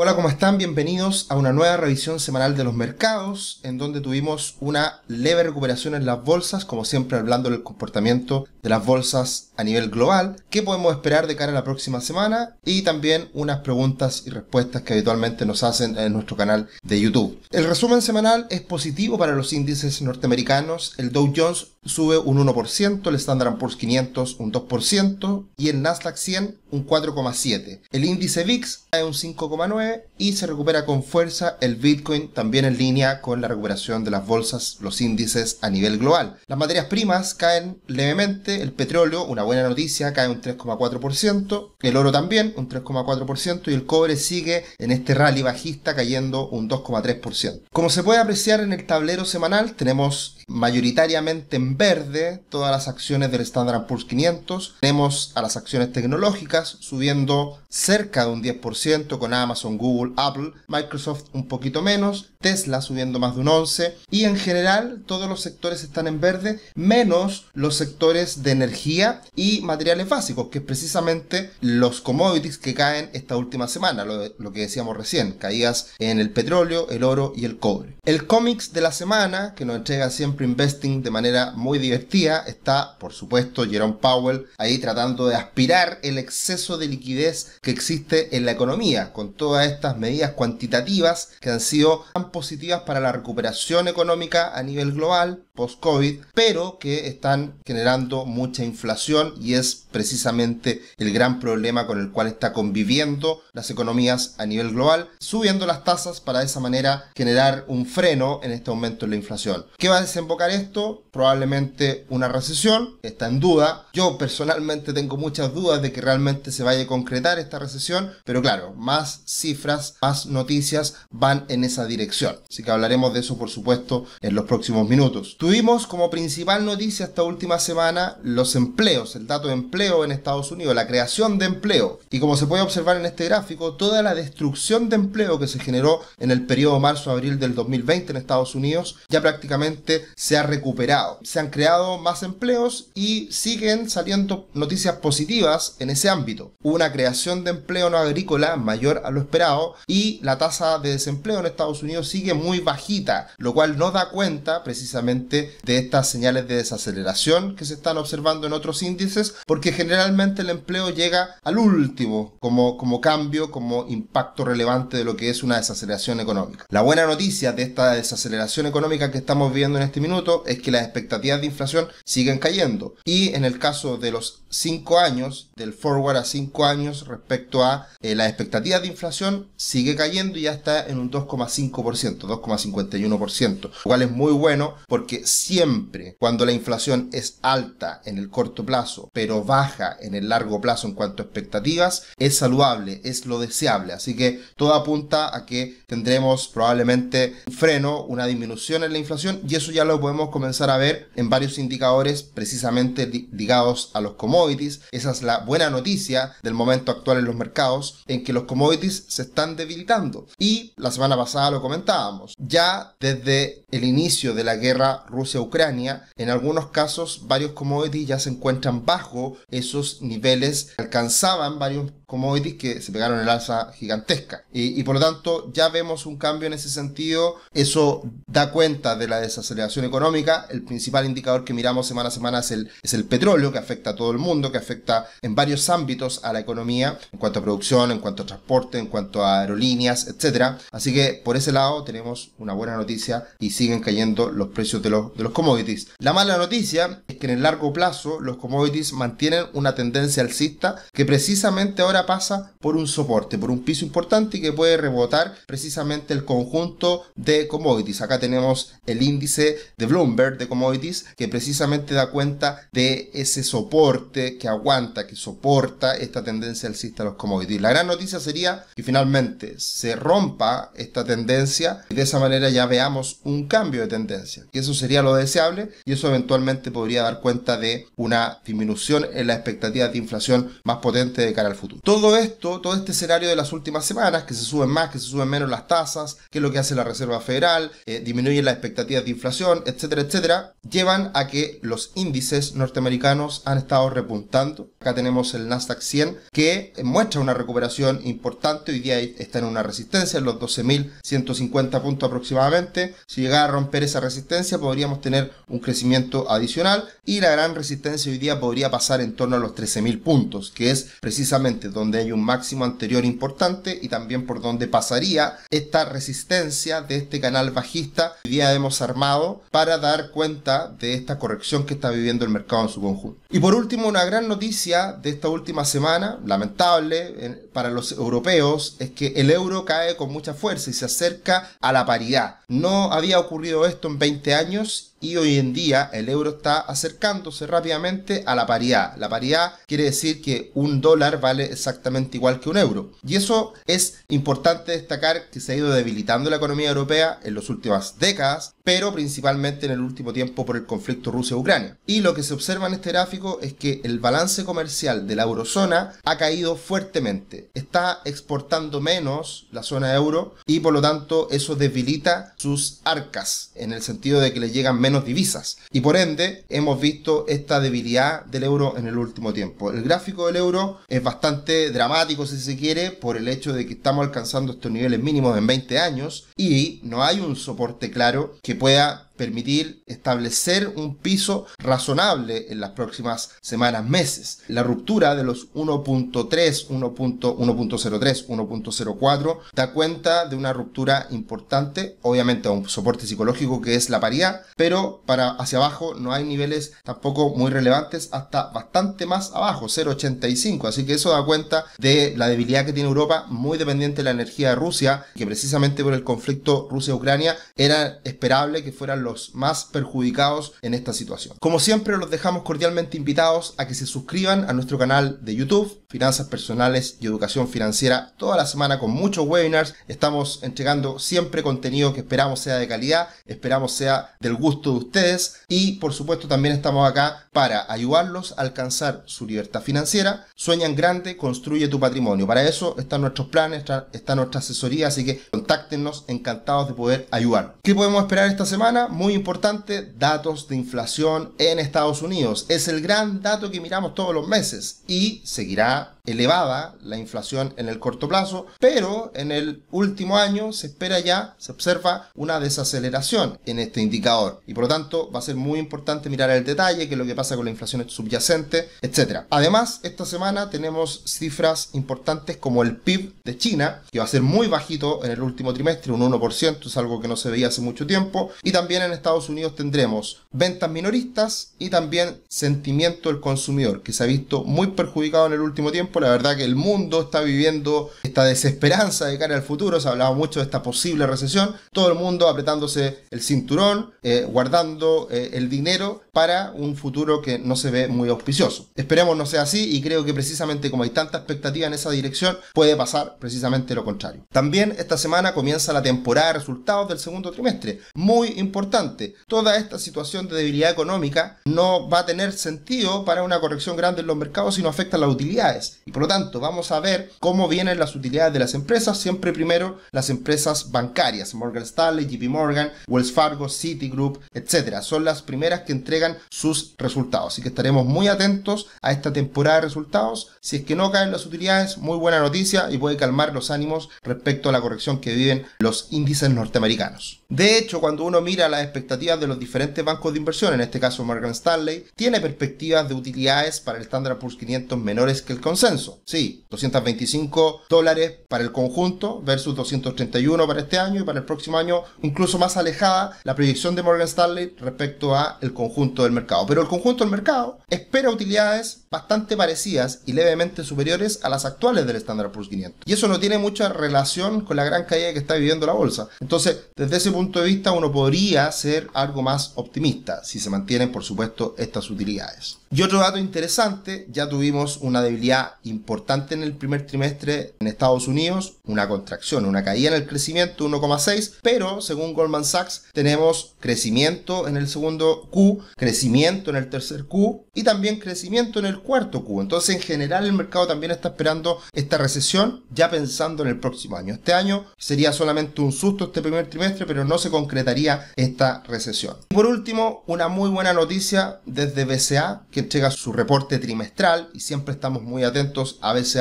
Hola, ¿cómo están? Bienvenidos a una nueva revisión semanal de los mercados, en donde tuvimos una leve recuperación en las bolsas, como siempre hablando del comportamiento de las bolsas a nivel global, qué podemos esperar de cara a la próxima semana y también unas preguntas y respuestas que habitualmente nos hacen en nuestro canal de YouTube. El resumen semanal es positivo para los índices norteamericanos, el Dow Jones sube un 1%, el Standard Poor's 500 un 2% y el Nasdaq 100 un 4,7%. El índice VIX cae un 5,9% y se recupera con fuerza el Bitcoin también en línea con la recuperación de las bolsas, los índices a nivel global. Las materias primas caen levemente, el petróleo, una buena noticia, cae un 3,4%, el oro también un 3,4% y el cobre sigue en este rally bajista cayendo un 2,3%. Como se puede apreciar en el tablero semanal, tenemos mayoritariamente en verde todas las acciones del Standard Poor's 500. Tenemos a las acciones tecnológicas subiendo cerca de un 10% con Amazon, Google, Apple, Microsoft un poquito menos, Tesla subiendo más de un 11 y en general todos los sectores están en verde menos los sectores de energía y materiales básicos que es precisamente los commodities que caen esta última semana, lo, que decíamos recién, caídas en el petróleo, el oro y el cobre. El cómics de la semana que nos entrega siempre Investing de manera muy divertida está por supuesto Jerome Powell ahí tratando de aspirar el exceso de liquidez que existe en la economía con todas estas medidas cuantitativas que han sido tan positivas para la recuperación económica a nivel global, post-COVID, pero que están generando mucha inflación y es precisamente el gran problema con el cual está conviviendo las economías a nivel global, subiendo las tasas para de esa manera generar un freno en este aumento en la inflación. ¿Qué va a desembocar esto? Probablemente una recesión, está en duda. Yo personalmente tengo muchas dudas de que realmente se vaya a concretar esta recesión, pero claro, más cifras, más noticias van en esa dirección. Así que hablaremos de eso por supuesto en los próximos minutos. Tuvimos como principal noticia esta última semana los empleos, el dato de empleo en Estados Unidos, la creación de empleo. Y como se puede observar en este gráfico, toda la destrucción de empleo que se generó en el periodo marzo-abril del 2020 en Estados Unidos ya prácticamente se ha recuperado. Se han creado más empleos y siguen saliendo noticias positivas en ese ámbito. Hubo una creación de empleo no agrícola mayor a lo esperado y la tasa de desempleo en Estados Unidos sigue muy bajita, lo cual no da cuenta precisamente de estas señales de desaceleración que se están observando en otros índices, porque generalmente el empleo llega al último como, como cambio, como impacto relevante de lo que es una desaceleración económica. La buena noticia de esta desaceleración económica que estamos viendo en este minuto es que las expectativas de inflación siguen cayendo y en el caso de los 5 años, del forward a 5 años respecto a eh, las expectativas de inflación, sigue cayendo y ya está en un 2,5%, 2,51%, lo cual es muy bueno porque siempre cuando la inflación es alta en el corto plazo, pero baja en el largo plazo en cuanto a expectativas, es saludable, es lo deseable. Así que todo apunta a que tendremos probablemente un freno, una disminución en la inflación y eso ya lo podemos comenzar a ver en varios indicadores precisamente ligados a los commodities. Esa es la buena noticia del momento actual en los mercados en que los commodities se están debilitando. Y la semana pasada lo comentábamos, ya desde el inicio de la guerra Rusia-Ucrania, en algunos casos varios commodities ya se encuentran bajo esos niveles, alcanzaban varios commodities que se pegaron en alza gigantesca. Y, por lo tanto ya vemos un cambio en ese sentido. Eso da cuenta de la desaceleración económica. El principal indicador que miramos semana a semana es el, es el petróleo, que afecta a todo el mundo, que afecta en varios ámbitos a la economía, en cuanto a producción, en cuanto a transporte, en cuanto a aerolíneas, etcétera, Así que por ese lado tenemos una buena noticia y siguen cayendo los precios de los, de los commodities. La mala noticia es que en el largo plazo los commodities mantienen una tendencia alcista que precisamente ahora pasa por un soporte, por un piso importante que puede rebotar precisamente el conjunto de commodities. Acá tenemos el índice de Bloomberg de commodities que precisamente da cuenta de ese soporte que aguanta, que soporta esta tendencia alcista de los commodities. La gran noticia sería que finalmente se rompa esta tendencia y de esa manera ya veamos un cambio de tendencia. Y eso sería lo deseable y eso eventualmente podría dar cuenta de una disminución en la expectativa de inflación más potente de cara al futuro. Todo esto, todo este escenario de las últimas semanas, que se suben más, que se suben menos las tasas, que es lo que hace la Reserva Federal, eh, disminuyen las expectativas de inflación, etcétera, etcétera, llevan a que los índices norteamericanos han estado repuntando Acá tenemos el Nasdaq 100 que muestra una recuperación importante. Hoy día está en una resistencia en los 12.150 puntos aproximadamente. Si llegara a romper esa resistencia podríamos tener un crecimiento adicional y la gran resistencia hoy día podría pasar en torno a los 13.000 puntos, que es precisamente donde hay un máximo anterior importante y también por donde pasaría esta resistencia de este canal bajista. Hoy día hemos armado para dar cuenta de esta corrección que está viviendo el mercado en su conjunto. Y por último, una gran noticia de esta última semana, lamentable para los europeos, es que el euro cae con mucha fuerza y se acerca a la paridad. No había ocurrido esto en 20 años y hoy en día el euro está acercándose rápidamente a la paridad. La paridad quiere decir que un dólar vale exactamente igual que un euro. Y eso es importante destacar que se ha ido debilitando la economía europea en las últimas décadas, pero principalmente en el último tiempo por el conflicto Rusia-Ucrania. Y lo que se observa en este gráfico es que el balance comercial de la eurozona ha caído fuertemente. Está exportando menos la zona euro y por lo tanto eso debilita sus arcas en el sentido de que le llegan menos divisas. Y por ende, hemos visto esta debilidad del euro en el último tiempo. El gráfico del euro es bastante dramático, si se quiere, por el hecho de que estamos alcanzando estos niveles mínimos en 20 años y no hay un soporte claro que pueda permitir establecer un piso razonable en las próximas semanas, meses. La ruptura de los 1.3, 1.03, 1.04 da cuenta de una ruptura importante, obviamente a un soporte psicológico que es la paridad, pero para hacia abajo no hay niveles tampoco muy relevantes hasta bastante más abajo, 0.85, así que eso da cuenta de la debilidad que tiene Europa, muy dependiente de la energía de Rusia, que precisamente por el conflicto Rusia-Ucrania era esperable que fueran los los más perjudicados en esta situación. Como siempre, los dejamos cordialmente invitados a que se suscriban a nuestro canal de YouTube finanzas personales y educación financiera toda la semana con muchos webinars. Estamos entregando siempre contenido que esperamos sea de calidad, esperamos sea del gusto de ustedes y por supuesto también estamos acá para ayudarlos a alcanzar su libertad financiera. Sueñan grande, construye tu patrimonio. Para eso están nuestros planes, está nuestra asesoría, así que contáctenos, encantados de poder ayudar. ¿Qué podemos esperar esta semana? Muy importante, datos de inflación en Estados Unidos. Es el gran dato que miramos todos los meses y seguirá that elevada la inflación en el corto plazo, pero en el último año se espera ya, se observa una desaceleración en este indicador y por lo tanto va a ser muy importante mirar el detalle, qué es lo que pasa con la inflación subyacente, etc. Además, esta semana tenemos cifras importantes como el PIB de China, que va a ser muy bajito en el último trimestre, un 1%, es algo que no se veía hace mucho tiempo, y también en Estados Unidos tendremos ventas minoristas y también sentimiento del consumidor, que se ha visto muy perjudicado en el último tiempo, la verdad que el mundo está viviendo esta desesperanza de cara al futuro. Se ha hablado mucho de esta posible recesión. Todo el mundo apretándose el cinturón, eh, guardando eh, el dinero para un futuro que no se ve muy auspicioso. Esperemos no sea así y creo que precisamente como hay tanta expectativa en esa dirección, puede pasar precisamente lo contrario. También esta semana comienza la temporada de resultados del segundo trimestre. Muy importante. Toda esta situación de debilidad económica no va a tener sentido para una corrección grande en los mercados si no afecta a las utilidades. Y por lo tanto, vamos a ver cómo vienen las utilidades de las empresas, siempre primero las empresas bancarias, Morgan Stanley, JP Morgan, Wells Fargo, Citigroup, etcétera. Son las primeras que entregan sus resultados, así que estaremos muy atentos a esta temporada de resultados. Si es que no caen las utilidades, muy buena noticia y puede calmar los ánimos respecto a la corrección que viven los índices norteamericanos. De hecho, cuando uno mira las expectativas de los diferentes bancos de inversión, en este caso Morgan Stanley, tiene perspectivas de utilidades para el Standard Poor's 500 menores que el consenso Sí, 225 dólares para el conjunto versus 231 para este año y para el próximo año incluso más alejada la proyección de Morgan Stanley respecto a el conjunto del mercado. Pero el conjunto del mercado espera utilidades bastante parecidas y levemente superiores a las actuales del Standard Poor's 500. Y eso no tiene mucha relación con la gran caída que está viviendo la bolsa. Entonces, desde ese punto de vista uno podría ser algo más optimista si se mantienen, por supuesto, estas utilidades. Y otro dato interesante, ya tuvimos una debilidad importante en el primer trimestre en Estados Unidos, una contracción, una caída en el crecimiento, 1,6, pero según Goldman Sachs tenemos crecimiento en el segundo Q, crecimiento en el tercer Q y también crecimiento en el cuarto Q. Entonces en general el mercado también está esperando esta recesión ya pensando en el próximo año. Este año sería solamente un susto este primer trimestre, pero no se concretaría esta recesión. por último, una muy buena noticia desde BCA que entrega su reporte trimestral y siempre estamos muy atentos expertos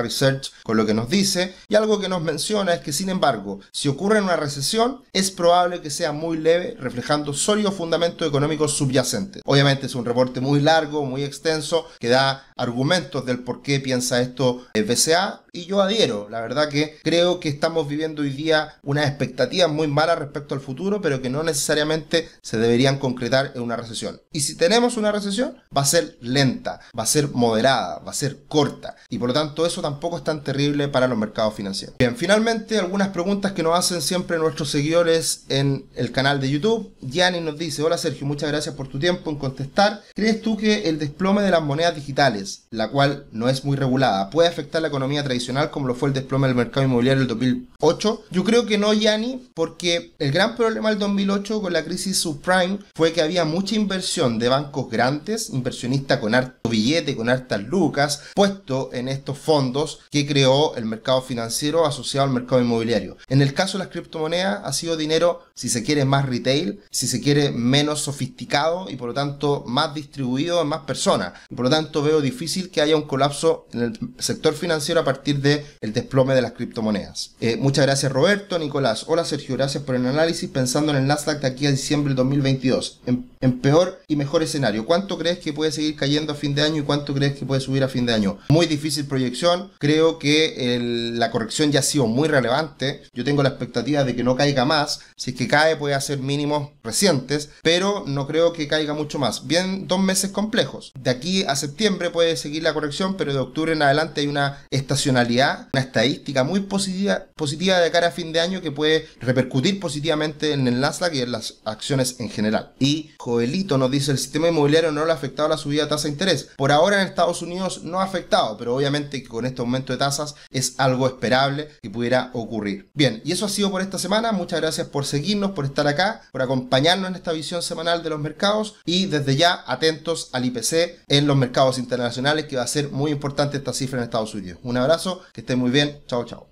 Research con lo que nos dice, y algo que nos menciona es que sin embargo, si ocurre una recesión, es probable que sea muy leve, reflejando sólidos fundamentos económicos subyacentes. Obviamente es un reporte muy largo, muy extenso, que da argumentos del por qué piensa esto eh, BCA, y yo adhiero, la verdad que creo que estamos viviendo hoy día unas expectativas muy malas respecto al futuro, pero que no necesariamente se deberían concretar en una recesión. Y si tenemos una recesión, va a ser lenta, va a ser moderada, va a ser corta. Y por lo tanto eso tampoco es tan terrible para los mercados financieros. Bien, finalmente algunas preguntas que nos hacen siempre nuestros seguidores en el canal de YouTube. Gianni nos dice, hola Sergio, muchas gracias por tu tiempo en contestar. ¿Crees tú que el desplome de las monedas digitales, la cual no es muy regulada, puede afectar la economía tradicional? como lo fue el desplome del mercado inmobiliario del 2008? Yo creo que no, Yanni, porque el gran problema del 2008 con la crisis subprime fue que había mucha inversión de bancos grandes, inversionistas con harto billete, con hartas lucas, puesto en estos fondos que creó el mercado financiero asociado al mercado inmobiliario. En el caso de las criptomonedas ha sido dinero, si se quiere, más retail, si se quiere, menos sofisticado y por lo tanto más distribuido en más personas. Por lo tanto veo difícil que haya un colapso en el sector financiero a partir de del el desplome de las criptomonedas. Eh, muchas gracias Roberto, Nicolás. Hola Sergio, gracias por el análisis. Pensando en el Nasdaq de aquí a diciembre del 2022, en, peor y mejor escenario, ¿cuánto crees que puede seguir cayendo a fin de año y cuánto crees que puede subir a fin de año? Muy difícil proyección. Creo que la corrección ya ha sido muy relevante. Yo tengo la expectativa de que no caiga más. Si es que cae, puede hacer mínimos recientes, pero no creo que caiga mucho más. Bien, dos meses complejos. De aquí a septiembre puede seguir la corrección, pero de octubre en adelante hay una estacionalidad una estadística muy positiva, positiva de cara a fin de año que puede repercutir positivamente en el Nasdaq y en las acciones en general. Y Joelito nos dice, el sistema inmobiliario no le ha afectado la subida de tasa de interés. Por ahora en Estados Unidos no ha afectado, pero obviamente con este aumento de tasas es algo esperable que pudiera ocurrir. Bien, y eso ha sido por esta semana. Muchas gracias por seguirnos, por estar acá, por acompañarnos en esta visión semanal de los mercados y desde ya atentos al IPC en los mercados internacionales que va a ser muy importante esta cifra en Estados Unidos. Un abrazo que estén muy bien. Chao, chao.